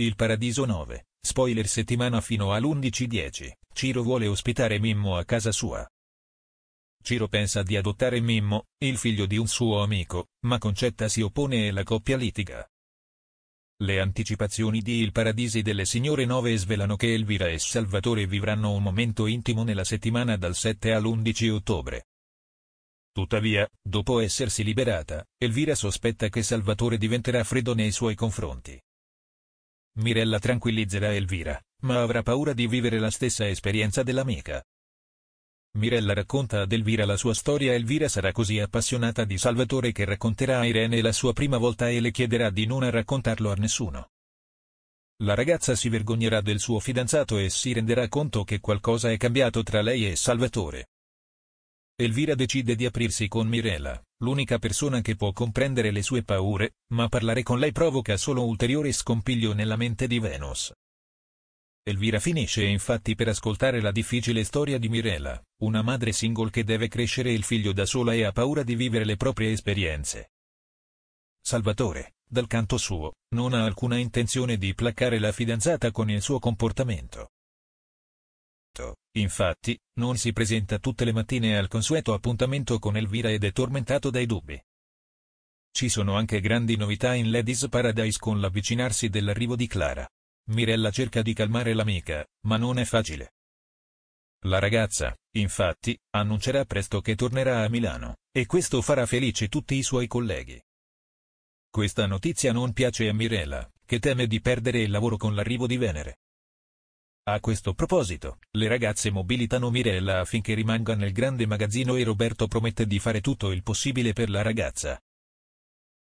Il Paradiso 9, spoiler settimana fino all'11.10, Ciro vuole ospitare Mimmo a casa sua. Ciro pensa di adottare Mimmo, il figlio di un suo amico, ma Concetta si oppone e la coppia litiga. Le anticipazioni di Il Paradisi delle Signore 9 svelano che Elvira e Salvatore vivranno un momento intimo nella settimana dal 7 all'11 ottobre. Tuttavia, dopo essersi liberata, Elvira sospetta che Salvatore diventerà freddo nei suoi confronti. Mirella tranquillizzerà Elvira, ma avrà paura di vivere la stessa esperienza dell'amica. Mirella racconta ad Elvira la sua storia Elvira sarà così appassionata di Salvatore che racconterà a Irene la sua prima volta e le chiederà di non raccontarlo a nessuno. La ragazza si vergognerà del suo fidanzato e si renderà conto che qualcosa è cambiato tra lei e Salvatore. Elvira decide di aprirsi con Mirella l'unica persona che può comprendere le sue paure, ma parlare con lei provoca solo ulteriore scompiglio nella mente di Venus. Elvira finisce infatti per ascoltare la difficile storia di Mirella, una madre single che deve crescere il figlio da sola e ha paura di vivere le proprie esperienze. Salvatore, dal canto suo, non ha alcuna intenzione di placare la fidanzata con il suo comportamento. Infatti, non si presenta tutte le mattine al consueto appuntamento con Elvira ed è tormentato dai dubbi. Ci sono anche grandi novità in Ladies Paradise con l'avvicinarsi dell'arrivo di Clara. Mirella cerca di calmare l'amica, ma non è facile. La ragazza, infatti, annuncerà presto che tornerà a Milano, e questo farà felice tutti i suoi colleghi. Questa notizia non piace a Mirella, che teme di perdere il lavoro con l'arrivo di Venere. A questo proposito, le ragazze mobilitano Mirella affinché rimanga nel grande magazzino e Roberto promette di fare tutto il possibile per la ragazza.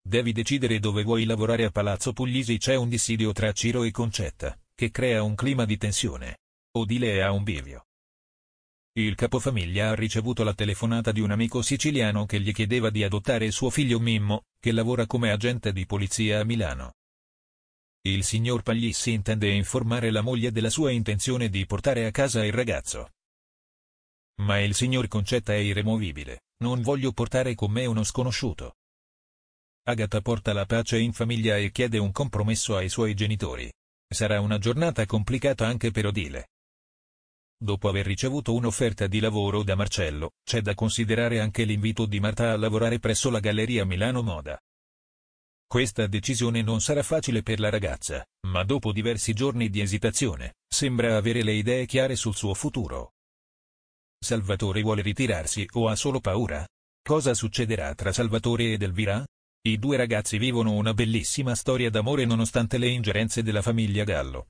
Devi decidere dove vuoi lavorare a Palazzo Puglisi c'è un dissidio tra Ciro e Concetta, che crea un clima di tensione. Odile ha un bivio. Il capofamiglia ha ricevuto la telefonata di un amico siciliano che gli chiedeva di adottare suo figlio Mimmo, che lavora come agente di polizia a Milano. Il signor Paglissi intende informare la moglie della sua intenzione di portare a casa il ragazzo. Ma il signor Concetta è irremovibile, non voglio portare con me uno sconosciuto. Agata porta la pace in famiglia e chiede un compromesso ai suoi genitori. Sarà una giornata complicata anche per Odile. Dopo aver ricevuto un'offerta di lavoro da Marcello, c'è da considerare anche l'invito di Marta a lavorare presso la Galleria Milano Moda. Questa decisione non sarà facile per la ragazza, ma dopo diversi giorni di esitazione, sembra avere le idee chiare sul suo futuro. Salvatore vuole ritirarsi o ha solo paura? Cosa succederà tra Salvatore ed Elvira? I due ragazzi vivono una bellissima storia d'amore nonostante le ingerenze della famiglia Gallo.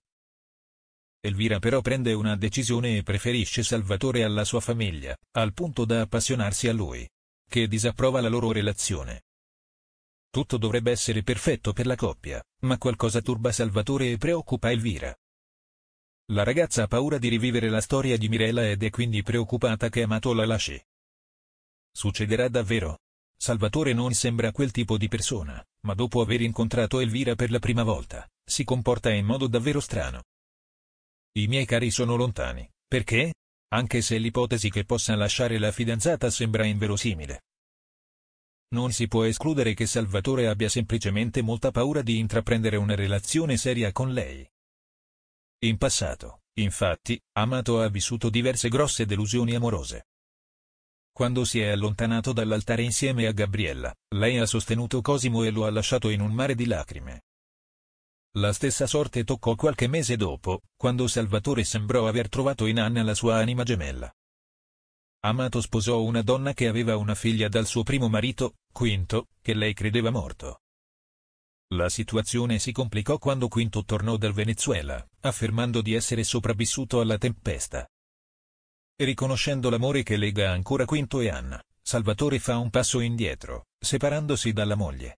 Elvira però prende una decisione e preferisce Salvatore alla sua famiglia, al punto da appassionarsi a lui. Che disapprova la loro relazione. Tutto dovrebbe essere perfetto per la coppia, ma qualcosa turba Salvatore e preoccupa Elvira. La ragazza ha paura di rivivere la storia di Mirella ed è quindi preoccupata che Amato la lasci. Succederà davvero? Salvatore non sembra quel tipo di persona, ma dopo aver incontrato Elvira per la prima volta, si comporta in modo davvero strano. I miei cari sono lontani, perché? Anche se l'ipotesi che possa lasciare la fidanzata sembra inverosimile, non si può escludere che Salvatore abbia semplicemente molta paura di intraprendere una relazione seria con lei. In passato, infatti, Amato ha vissuto diverse grosse delusioni amorose. Quando si è allontanato dall'altare insieme a Gabriella, lei ha sostenuto Cosimo e lo ha lasciato in un mare di lacrime. La stessa sorte toccò qualche mese dopo, quando Salvatore sembrò aver trovato in Anna la sua anima gemella. Amato sposò una donna che aveva una figlia dal suo primo marito, Quinto, che lei credeva morto. La situazione si complicò quando Quinto tornò dal Venezuela, affermando di essere sopravvissuto alla tempesta. Riconoscendo l'amore che lega ancora Quinto e Anna, Salvatore fa un passo indietro, separandosi dalla moglie.